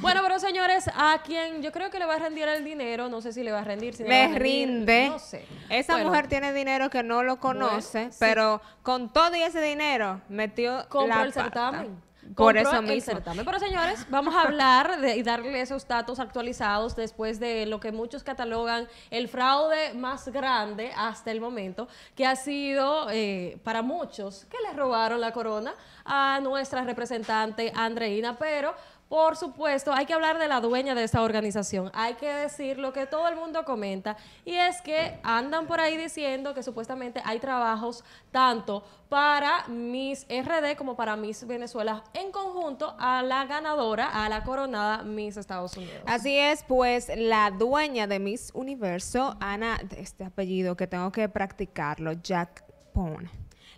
Bueno, pero señores, a quien yo creo que le va a rendir el dinero, no sé si le va a rendir. Si rinde. No sé. Esa mujer tiene dinero que no lo conoce, pero con todo ese dinero metió Compró el certamen. Por eso Certamen. Pero señores, vamos a hablar de, y darle esos datos actualizados después de lo que muchos catalogan el fraude más grande hasta el momento, que ha sido eh, para muchos que le robaron la corona a nuestra representante Andreina, pero por supuesto, hay que hablar de la dueña de esta organización. Hay que decir lo que todo el mundo comenta y es que andan por ahí diciendo que supuestamente hay trabajos tanto para Miss RD como para Miss Venezuela en conjunto a la ganadora, a la coronada Miss Estados Unidos. Así es, pues la dueña de Miss Universo, Ana, este apellido que tengo que practicarlo, Jack Pone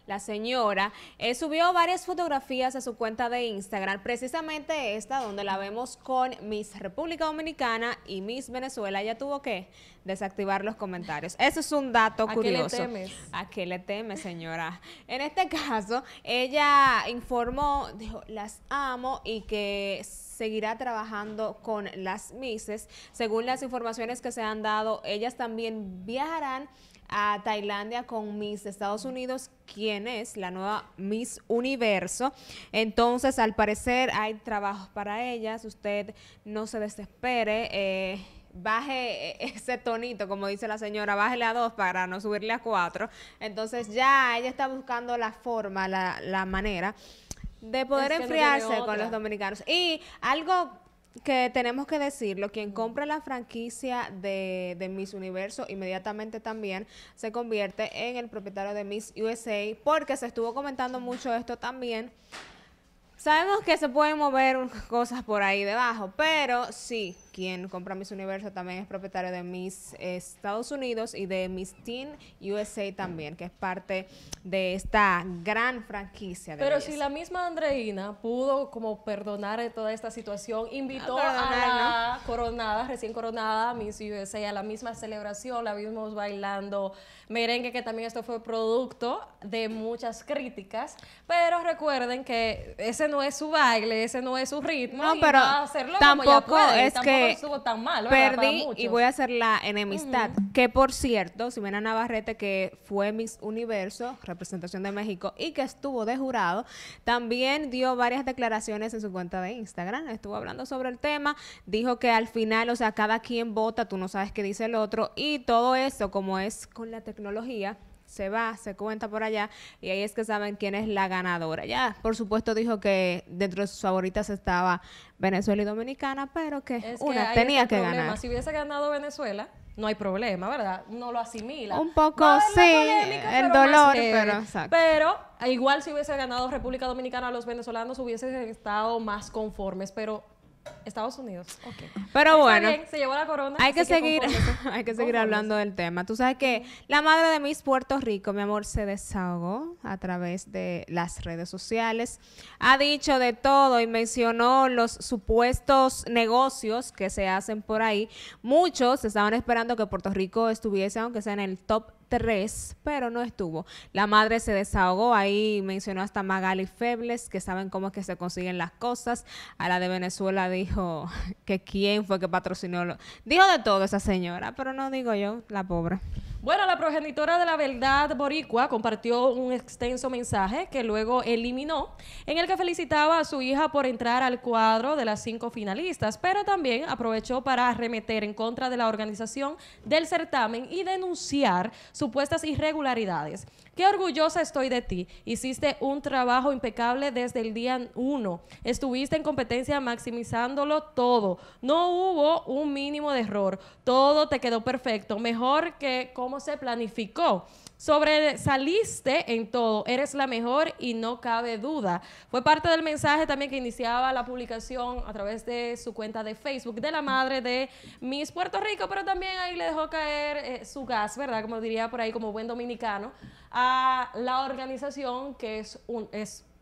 la señora, eh, subió varias fotografías a su cuenta de Instagram, precisamente esta donde la vemos con Miss República Dominicana y Miss Venezuela. Ella tuvo que desactivar los comentarios. Eso es un dato curioso. ¿A qué le temes? ¿A qué le temes, señora? En este caso, ella informó, dijo, las amo y que seguirá trabajando con las Misses. Según las informaciones que se han dado, ellas también viajarán a Tailandia con Miss Estados Unidos, quien es la nueva Miss Universo. Entonces, al parecer, hay trabajos para ellas. Usted no se desespere. Eh, baje eh, ese tonito, como dice la señora, bájele a dos para no subirle a cuatro. Entonces ya ella está buscando la forma, la manera de poder enfriarse con los dominicanos. Y algo que tenemos que decirlo, quien compra la franquicia de, de, Miss Universo inmediatamente también se convierte en el propietario de Miss USA, porque se estuvo comentando mucho esto también. Sabemos que se pueden mover cosas por ahí debajo, pero sí, quien compra Miss Universo, también es propietario de Miss Estados Unidos y de Miss Teen USA también, que es parte de esta gran franquicia. Pero si la misma Andreina pudo como perdonar toda esta situación, invitó a, coronada, recién coronada Miss USA a la misma celebración, la vimos bailando merengue, que también esto fue producto de muchas críticas, pero recuerden que ese no es su baile, ese no es su ritmo. No, pero y va hacerlo tampoco es que estuvo tan mal, perdí y voy a hacer la enemistad. Que por cierto, Simena Navarrete, que fue Miss Universo, representación de México, y que estuvo de jurado, también dio varias declaraciones en su cuenta de Instagram. Estuvo hablando sobre el tema, dijo que al final, o sea, cada quien vota, tú no sabes qué dice el otro, y todo eso, como es con la tecnología, se va, se cuenta por allá y ahí es que saben quién es la ganadora. Ya, por supuesto, dijo que dentro de sus favoritas estaba Venezuela y Dominicana, pero que una tenía que ganar. Si hubiese ganado Venezuela, no hay problema, ¿verdad? No lo asimila. Un poco, sí, el dolor, pero Pero igual si hubiese ganado República Dominicana, los venezolanos hubiesen estado más conformes, pero Estados Unidos. Pero bueno, Hay que, seguir, hay que seguir hablando del tema. Tú sabes que la madre de Miss Puerto Rico, mi amor, se desahogó a través de las redes sociales. Ha dicho de todo y mencionó los supuestos negocios que se hacen por ahí. Muchos estaban esperando que Puerto Rico estuviese, aunque sea en el top 3 pero no estuvo. La madre se desahogó, ahí mencionó hasta Magali Febles, que saben cómo es que se consiguen las cosas, a la de Venezuela de dijo que quién fue que patrocinó. Lo... Dijo de todo esa señora, pero no digo yo, la pobre. Bueno, la progenitora de la verdad boricua compartió un extenso mensaje que luego eliminó, en el que felicitaba a su hija por entrar al cuadro de las cinco finalistas, pero también aprovechó para arremeter en contra de la organización del certamen y denunciar supuestas irregularidades. Qué orgullosa estoy de ti. Hiciste un trabajo impecable desde el día uno. Estuviste en competencia maximizándolo todo. No hubo un mínimo de error. Todo te quedó perfecto. Mejor que cómo se planificó. Sobre saliste en todo, eres la mejor y no cabe duda. Fue parte del mensaje también que iniciaba la publicación a través de su cuenta de Facebook de la madre de Miss Puerto Rico, pero también ahí le dejó caer eh, su gas, ¿verdad? Como diría por ahí como buen dominicano, a la organización que es un...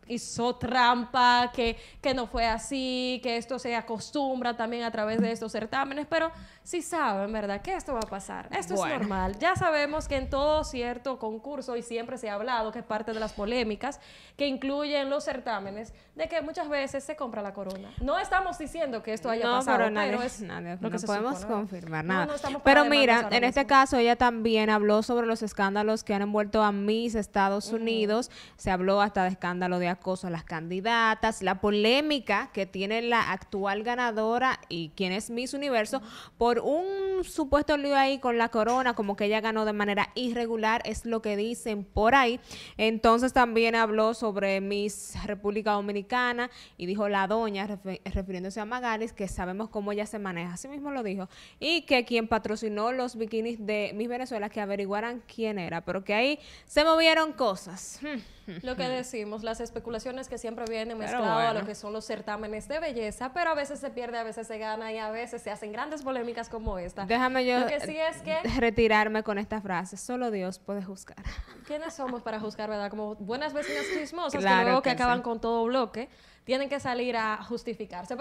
hizo trampa, que, que no fue así, que esto se acostumbra también a través de estos certámenes, pero si saben, ¿verdad? Que esto va a pasar. Esto es normal. Ya sabemos que en todo cierto concurso, y siempre se ha hablado que es parte de las polémicas que incluyen los certámenes, de que muchas veces se compra la corona. No estamos diciendo que esto haya pasado, pero, lo que no podemos confirmar nada. pero mira, en este caso ella también habló sobre los escándalos que han envuelto a mis Estados Unidos. Se habló hasta de escándalo de acoso a las candidatas, la polémica que tiene la actual ganadora y quien es Miss Universo por un supuesto lío ahí con la corona, como que ella ganó de manera irregular, es lo que dicen por ahí. Entonces también habló sobre Miss República Dominicana y dijo la doña, refiriéndose a Magalis, que sabemos cómo ella se maneja, así mismo lo dijo, y que quien patrocinó los bikinis de Miss Venezuela, que averiguaran quién era, pero que ahí se movieron cosas. Lo que decimos, las especulaciones que siempre vienen mezcladas a lo que son los certámenes de belleza, pero a veces se pierde, a veces se gana y a veces se hacen grandes polémicas como esta. Déjame yo que es que, eh, retirarme con esta frase. Solo Dios puede juzgar. ¿Quiénes somos para juzgar, verdad? Como buenas vecinas chismosas que luego que, acaban con todo bloque, tienen que salir a justificarse.